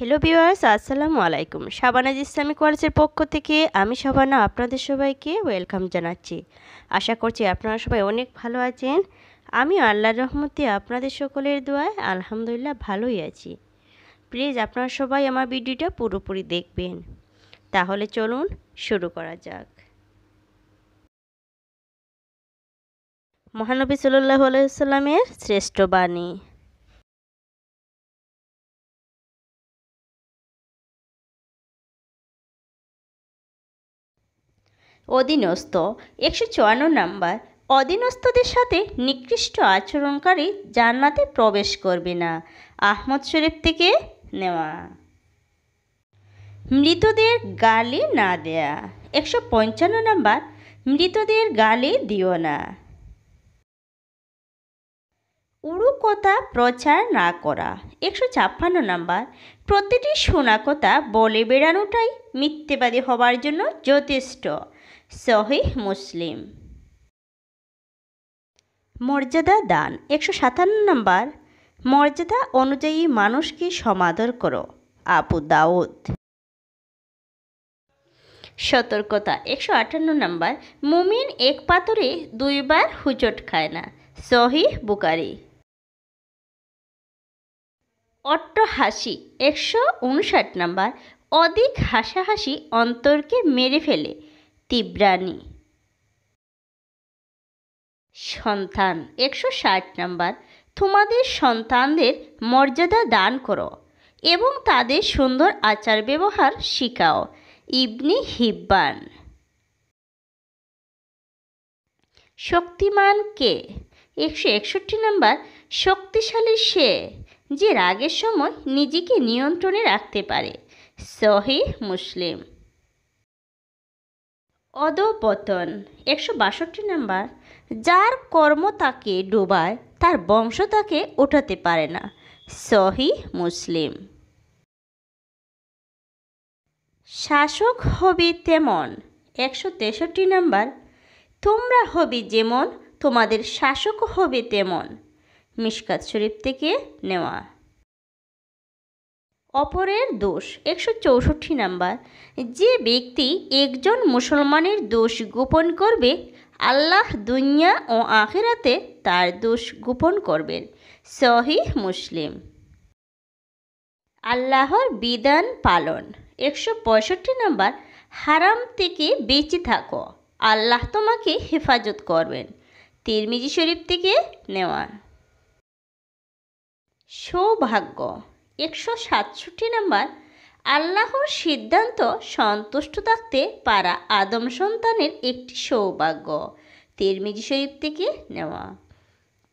hello বিওয়ার্স আসসালামু আলাইকুম শাবানাজ ইসলামিক কলেজের পক্ষ থেকে আমি শাবানা আপনাদের সবাইকে ওয়েলকাম জানাচ্ছি আশা করছি আপনারা সবাই অনেক ভালো আছেন আমি আল্লাহর রহমতে আপনাদের সকলের দোয়ায় আলহামদুলিল্লাহ ভালোই আছি প্লিজ আপনারা সবাই আমার ভিডিওটা পুরোপুরি দেখবেন তাহলে চলুন শুরু করা যাক মহানবী সাল্লাহ আলাইসাল্লামের শ্রেষ্ঠ বাণী অধীনস্থ একশো চুয়ান্ন নাম্বার অধীনস্থদের সাথে নিকৃষ্ট আচরণকারী জান্নাতে প্রবেশ করবে না আহমদ শরীফ থেকে নেওয়া মৃতদের গালি না দেয়া একশো পঞ্চান্ন নাম্বার মৃতদের গালি দিও না উড়ু কথা প্রচার না করা একশো ছাপ্পান্ন নাম্বার প্রতিটি শোনা কথা বলে বেড়ানোটাই মিথ্যেবাদী হবার জন্য যথেষ্ট সহি মুসলিম মর্যাদা দান একশো সাতান্ন নম্বর মর্যাদা অনুযায়ী মানুষকে সমাদর করো আবু দাউদ সতর্কতা একশো আটান্ন নম্বর মুমিন এক পাতরে দুইবার হুচট খায় না সহি বুকারি অট্টহাসি একশো উনষাট নম্বর অধিক হাসাহাসি অন্তরকে মেরে ফেলে তিব্রাণী সন্তান একশো ষাট নাম্বার তোমাদের সন্তানদের মর্যাদা দান করো এবং তাদের সুন্দর আচার ব্যবহার শিখাও ইবনি হিব্বান শক্তিমান কে একশো একষট্টি নাম্বার শক্তিশালী সে যে রাগের সময় নিজেকে নিয়ন্ত্রণে রাখতে পারে সহি মুসলিম অধপতন একশো বাষট্টি নাম্বার যার কর্ম তাকে ডোবায় তার বংশ তাকে ওঠাতে পারে না সহি মুসলিম শাসক হবি তেমন একশো তেষট্টি নাম্বার তোমরা হবি যেমন তোমাদের শাসক হবে তেমন মিশকাত শরীফ থেকে নেওয়া অপরের দোষ একশো চৌষট্টি নাম্বার যে ব্যক্তি একজন মুসলমানের দোষ গোপন করবে আল্লাহ দুনিয়া ও আখেরাতে তার দোষ গোপন করবেন শহীদ মুসলিম আল্লাহর বিধান পালন একশো পঁয়ষট্টি নাম্বার হারাম থেকে বেঁচে থাকো আল্লাহ তোমাকে হেফাজত করবেন তিরমিজি শরীফ থেকে নেওয়া সৌভাগ্য একশো সাতষট্টি নম্বর আল্লাহর সিদ্ধান্ত সন্তুষ্ট থাকতে পারা আদম সন্তানের একটি সৌভাগ্য তিরমিজি শরীফ থেকে নেওয়া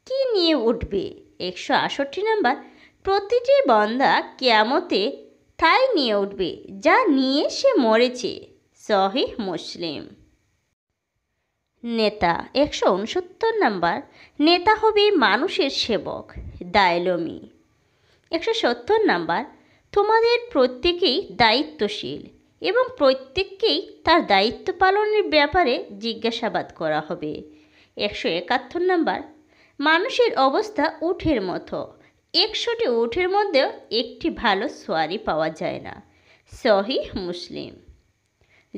কি নিয়ে উঠবে একশো আষট্টি নম্বর প্রতিটি বন্দা কেয়ামতে তাই নিয়ে উঠবে যা নিয়ে সে মরেছে সহি মুসলিম নেতা একশো উনসত্তর নাম্বার নেতা হবে মানুষের সেবক দায়লমি একশো সত্তর নাম্বার তোমাদের প্রত্যেকেই দায়িত্বশীল এবং প্রত্যেককেই তার দায়িত্ব পালনের ব্যাপারে জিজ্ঞাসাবাদ করা হবে একশো একাত্তর নাম্বার মানুষের অবস্থা উঠের মতো একশোটি উঠের মধ্যেও একটি ভালো সোয়ারি পাওয়া যায় না সহি মুসলিম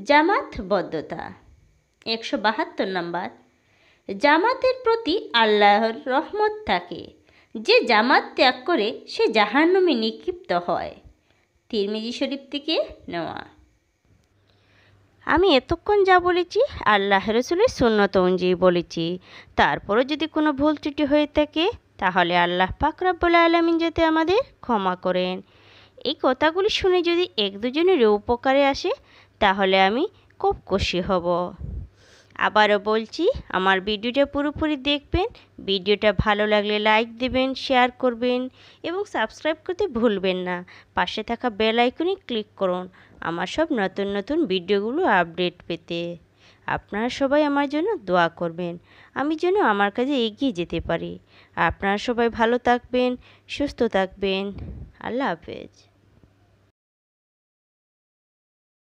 জামাত বদ্ধতা একশো বাহাত্তর নাম্বার জামাতের প্রতি আল্লাহর রহমত থাকে যে জামাত ত্যাগ করে সে জাহান্নমে নিক্ষিপ্ত হয় তিরমিজি শরীফ থেকে নেওয়া আমি এতক্ষণ যা বলেছি আল্লাহ রসুলের সুন্নত অনুযায়ী বলেছি তারপরও যদি কোনো ভুল ত্রুটি হয়ে থাকে তাহলে আল্লাহ বলে আলমিন যাতে আমাদের ক্ষমা করেন এই কথাগুলি শুনে যদি এক দুজনেরও উপকারে আসে তাহলে আমি খুব খুশি হব আবারও বলছি আমার ভিডিওটা পুরোপুরি দেখবেন ভিডিওটা ভালো লাগলে লাইক দেবেন শেয়ার করবেন এবং সাবস্ক্রাইব করতে ভুলবেন না পাশে থাকা বেল আইকনে ক্লিক করুন আমার সব নতুন নতুন ভিডিওগুলো আপডেট পেতে আপনারা সবাই আমার জন্য দোয়া করবেন আমি যেন আমার কাজে এগিয়ে যেতে পারি আপনারা সবাই ভালো থাকবেন সুস্থ থাকবেন আল্লাহ হাফেজ